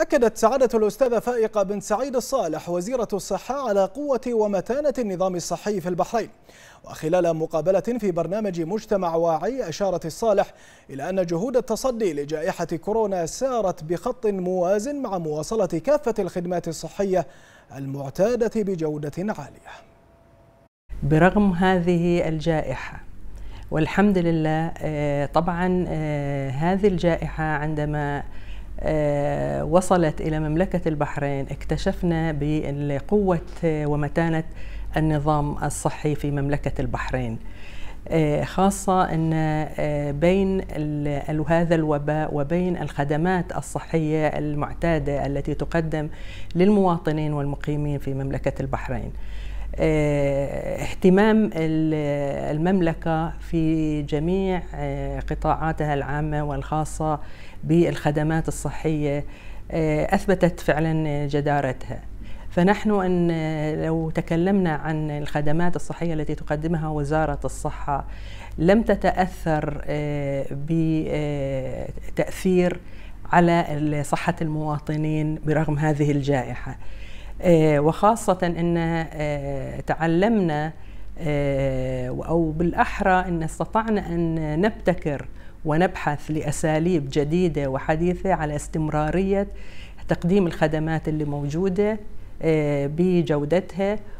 أكدت سعادة الأستاذة فائقة بن سعيد الصالح وزيرة الصحة على قوة ومتانة النظام الصحي في البحرين وخلال مقابلة في برنامج مجتمع واعي أشارت الصالح إلى أن جهود التصدي لجائحة كورونا سارت بخط موازن مع مواصلة كافة الخدمات الصحية المعتادة بجودة عالية برغم هذه الجائحة والحمد لله آه، طبعا آه، هذه الجائحة عندما آه، وصلت إلى مملكة البحرين اكتشفنا بقوة ومتانة النظام الصحي في مملكة البحرين آه، خاصة أن آه، بين هذا الوباء وبين الخدمات الصحية المعتادة التي تقدم للمواطنين والمقيمين في مملكة البحرين اهتمام المملكة في جميع آه، قطاعاتها العامة والخاصة بالخدمات الصحية آه، أثبتت فعلا جدارتها فنحن أن آه، لو تكلمنا عن الخدمات الصحية التي تقدمها وزارة الصحة لم تتأثر بتأثير على صحة المواطنين برغم هذه الجائحة وخاصة أن تعلمنا آه، أو بالأحرى أن استطعنا أن نبتكر ونبحث لأساليب جديدة وحديثة على استمرارية تقديم الخدمات اللي موجودة آه، بجودتها